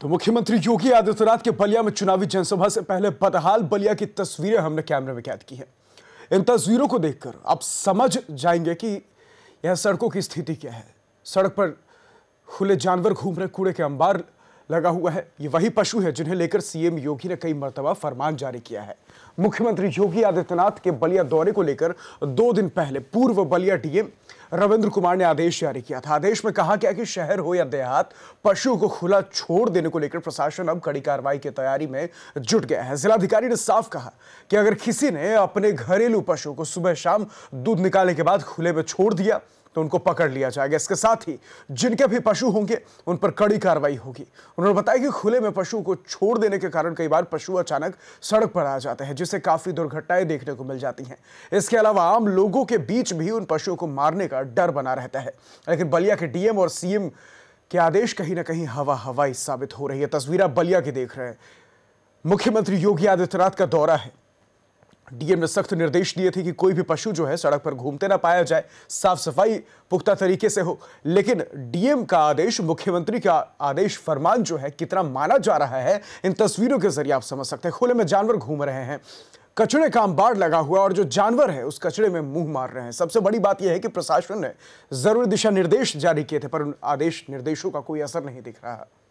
तो मुख्यमंत्री योगी आदित्यनाथ के बलिया में चुनावी जनसभा से पहले बदहाल बलिया की तस्वीरें हमने कैमरे में कैद की हैं इन तस्वीरों को देखकर आप समझ जाएंगे कि यह सड़कों की स्थिति क्या है सड़क पर खुले जानवर घूम रहे कूड़े के अंबार लगा हुआ है ये वही पशु है जिन्हें लेकर सीएम योगी ने कई मरतबा फरमान जारी किया है मुख्यमंत्री योगी आदित्यनाथ के बलिया दौरे को लेकर दो दिन पहले पूर्व बलिया डीएम रविंद्र कुमार ने आदेश जारी किया था आदेश में कहा गया कि शहर हो या देहात पशुओं को खुला छोड़ देने को लेकर प्रशासन अब कड़ी कार्रवाई की तैयारी में जुट गया है जिलाधिकारी ने साफ कहा कि अगर किसी ने अपने घरेलू पशु को सुबह शाम दूध निकालने के बाद खुले में छोड़ दिया तो उनको पकड़ लिया जाएगा इसके साथ ही जिनके भी पशु होंगे उन पर कड़ी कार्रवाई होगी उन्होंने बताया कि खुले में पशु को छोड़ देने के कारण कई बार पशु अचानक सड़क पर आ जाते हैं जिससे काफी दुर्घटनाएं देखने को मिल जाती हैं इसके अलावा आम लोगों के बीच भी उन पशुओं को मारने का डर बना रहता है लेकिन बलिया के डीएम और सीएम के आदेश कहीं ना कहीं हवा हवाई साबित हो रही है तस्वीर आप बलिया की देख रहे हैं मुख्यमंत्री योगी आदित्यनाथ का दौरा है डीएम ने सख्त निर्देश दिए थे कि कोई भी पशु जो है सड़क पर घूमते ना पाया जाए साफ सफाई पुख्ता तरीके से हो लेकिन डीएम का आदेश मुख्यमंत्री का आदेश फरमान जो है कितना माना जा रहा है इन तस्वीरों के जरिए आप समझ सकते हैं खुले में जानवर घूम रहे हैं कचड़े का अंबार लगा हुआ और जो जानवर है उस कचड़े में मुंह मार रहे हैं सबसे बड़ी बात यह है कि प्रशासन ने जरूरी दिशा निर्देश जारी किए थे पर उन आदेश निर्देशों का कोई असर नहीं दिख रहा है